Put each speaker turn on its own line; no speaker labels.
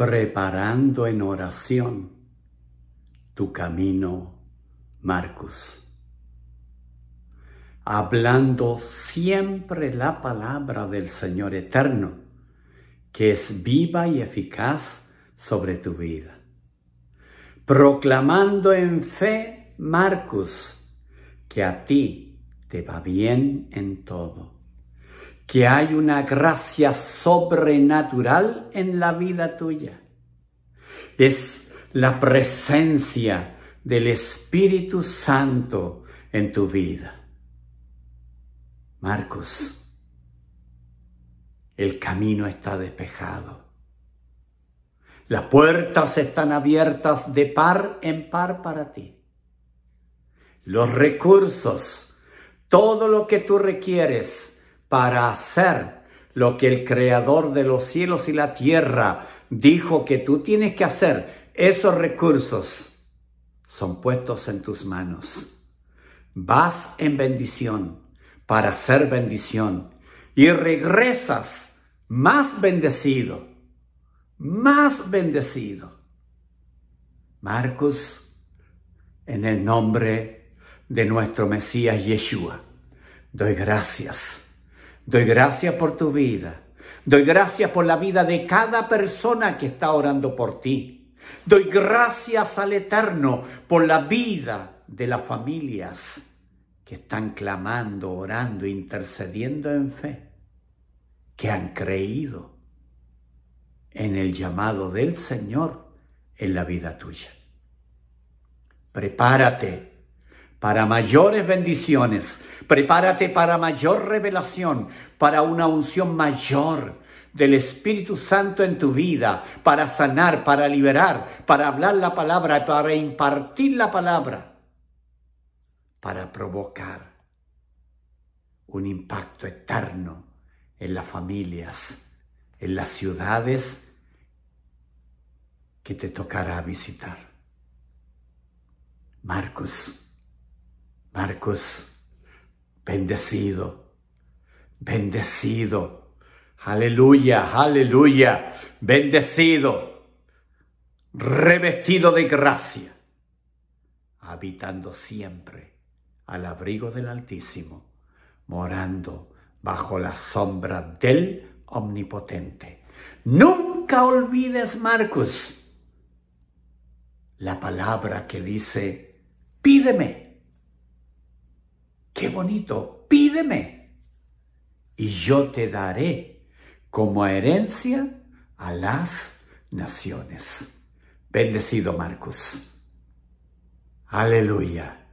preparando en oración tu camino, Marcos. Hablando siempre la palabra del Señor eterno, que es viva y eficaz sobre tu vida. Proclamando en fe, Marcos, que a ti te va bien en todo que hay una gracia sobrenatural en la vida tuya. Es la presencia del Espíritu Santo en tu vida. Marcos, el camino está despejado. Las puertas están abiertas de par en par para ti. Los recursos, todo lo que tú requieres, para hacer lo que el creador de los cielos y la tierra dijo que tú tienes que hacer. Esos recursos son puestos en tus manos. Vas en bendición para ser bendición y regresas más bendecido, más bendecido. Marcos, en el nombre de nuestro Mesías Yeshua, doy gracias Doy gracias por tu vida. Doy gracias por la vida de cada persona que está orando por ti. Doy gracias al Eterno por la vida de las familias que están clamando, orando, intercediendo en fe, que han creído en el llamado del Señor en la vida tuya. Prepárate para mayores bendiciones Prepárate para mayor revelación, para una unción mayor del Espíritu Santo en tu vida, para sanar, para liberar, para hablar la palabra, para impartir la palabra, para provocar un impacto eterno en las familias, en las ciudades que te tocará visitar. Marcos, Marcos bendecido, bendecido. Aleluya, aleluya, bendecido, revestido de gracia, habitando siempre al abrigo del Altísimo, morando bajo la sombra del Omnipotente. Nunca olvides, Marcus, la palabra que dice, pídeme Qué bonito, pídeme y yo te daré como herencia a las naciones. Bendecido Marcos. Aleluya.